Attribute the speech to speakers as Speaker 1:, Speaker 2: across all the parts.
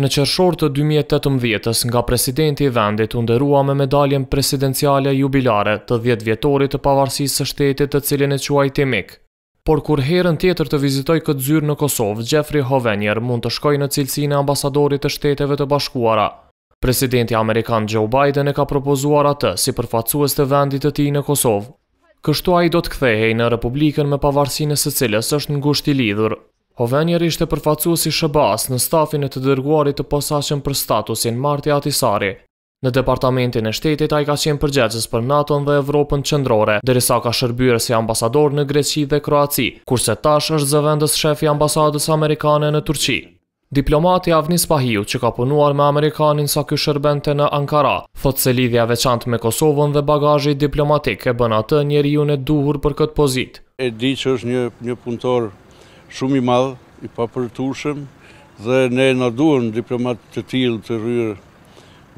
Speaker 1: Në qërshor të 2018-ës nga presidenti i vendit underua me medaljen presidenciale jubilare të 10 vjetorit të pavarësisë së shtetit të cilin e quaj timik. Por kur herën tjetër të vizitoj këtë zyrë në Kosovë, Jeffrey Hovenjer mund të shkoj në cilësine ambasadorit të shteteve të bashkuara. Presidenti Amerikan Joe Biden e ka propozuar atë si përfacuës të vendit të ti në Kosovë. Kështu a i do të kthehej në Republikën me pavarësinë së cilës është në gushti i lidhur, Hovenjer po ishte përfacu si shëbas në stafin e të dërguarit të posashen për statusin Marti Atisari. Në departamentin e shtetit a i ka qenë përgjegjës për NATO-n dhe Evropën qëndrore, dërisa ka shërbyrë si ambasador në Greqi dhe Kroaci, kurse tash është zëvendës shefi ambasadës Amerikane në Turqi. Diplomati Avnis Pahiu, që ka punuar me Amerikanin sa kjo shërbente në Ankara, thot se lidhja veçant me Kosovën dhe bagajit diplomatik e bën atë njeri ju në duhur për këtë pozit.
Speaker 2: E di që është një, një punëtor shumë i madhë, i papërtushëm dhe ne në duhen diplomatë të tilë të rrërë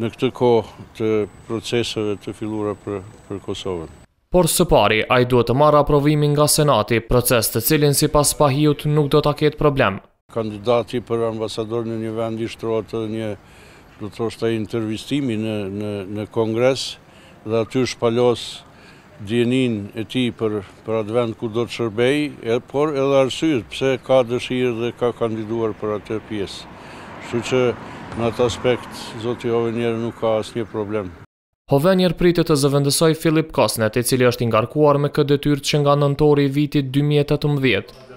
Speaker 2: në këtë kohë të procesëve të filura për Kosovën.
Speaker 1: Por së pari, a i duhet të marrë aprovimin nga Senati, proces të cilin si pas pahijut nuk do të aketë problem.
Speaker 2: Kandidati për ambasador në një vend i shtrojët dhe një do të është të intervistimi në kongres dhe aty shpalos djenin e ti për atë vend ku do të shërbej, por edhe arsyrë pëse ka dëshirë dhe ka kandiduar për atë pjesë. Shë që në atë aspekt, zotë jove nuk ka asë një problem.
Speaker 1: Hovenjer pritë të zëvendësoj Filip Kosnet, e cili është ingarkuar me këtë dëtyrë që nga nëntori i vitit 2018.